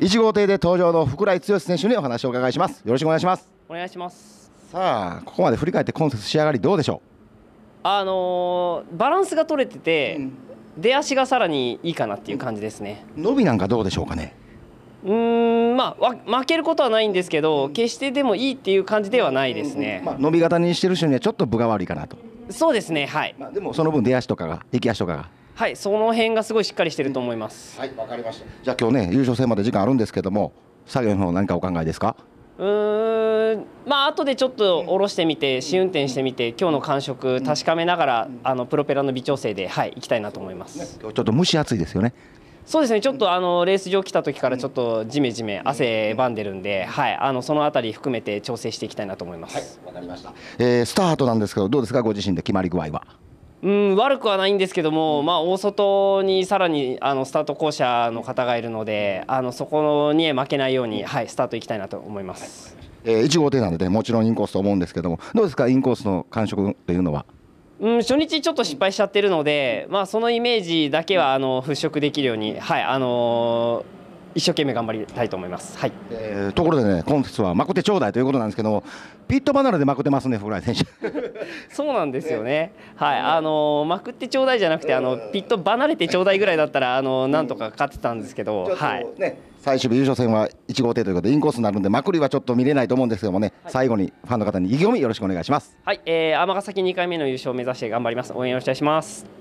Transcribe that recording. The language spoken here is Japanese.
1号艇で登場の福来剛選手にお話をお伺いしますよろしくお願いしますお願いしますさあここまで振り返って今節仕上がりどうでしょうあのー、バランスが取れてて、うん、出足がさらにいいかなっていう感じですね、伸びなんかどうでしょうかねうんまあ負けることはないんですけど決してでもいいっていう感じではないですね、まあ、伸び方にしてる人にはちょっと分が悪いかなとそうですねはい、まあ、でもその分出足とかが出来足とかがはいその辺がすごいしっかりしてると思います、はいわかりましたじゃあ今日ね優勝戦まで時間あるんですけども作業の方何かお考えですかうーんまあ後でちょっと下ろしてみて試運転してみて今日の感触確かめながらあのプロペラの微調整ではい行きたいなと思います、ね、ちょっと蒸し暑いですよねそうですねちょっとあのレース場来た時からちょっとじめじめ汗ばんでるんで、はい、あのそのあたり含めて調整していきたいなと思います。わ、はい、かりました、えー、スタートなんですけどどうですかご自身で決まり具合は。うん、悪くはないんですけども、まあ、大外にさらにあのスタート校舎の方がいるのであのそこに負けないように、はい、スタートいきたいなと思います、えー、1号艇なので、もちろんインコースと思うんですけどもどうですかインコースの感触というのは。うん、初日ちょっと失敗しちゃってるので、まあ、そのイメージだけはあの払拭できるように、はいあのー一生懸命頑張りたいと思います。はい。えー、ところでね、今節はまこてちょうだいということなんですけども、ピット離れでまこてますね、福来選手。そうなんですよね。はい、あのまくってちょうだいじゃなくて、あのピット離れてちょうだいぐらいだったら、あのなんとか勝ってたんですけど、はい。最終日優勝戦は1号艇ということでインコースになるんでまくりはちょっと見れないと思うんですけどもね、最後にファンの方に意気込みよろしくお願いしますはい尼、えー、崎2回目の優勝を目指して頑張ります応援よろしくお願いします